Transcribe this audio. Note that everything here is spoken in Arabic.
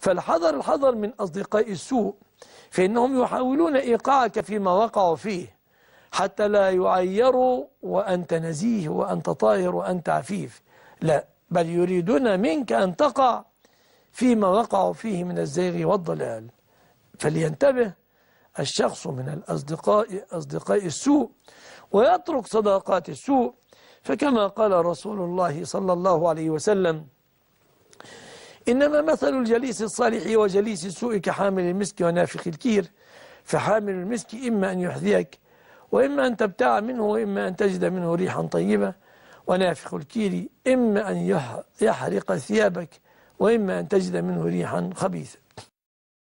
فالحذر الحذر من أصدقاء السوء فإنهم يحاولون إيقاعك فيما وقعوا فيه حتى لا يعيروا وأنت نزيه وأنت طاهر وأنت عفيف لا بل يريدون منك أن تقع فيما وقعوا فيه من الزيغ والضلال فلينتبه الشخص من الأصدقاء أصدقاء السوء ويترك صداقات السوء فكما قال رسول الله صلى الله عليه وسلم إنما مثل الجليس الصالح وجليس السوء كحامل المسك ونافخ الكير فحامل المسك إما أن يحذيك وإما أن تبتاع منه وإما أن تجد منه ريحا طيبة ونافخ الكير إما أن يحرق ثيابك وإما أن تجد منه ريحا خبيثة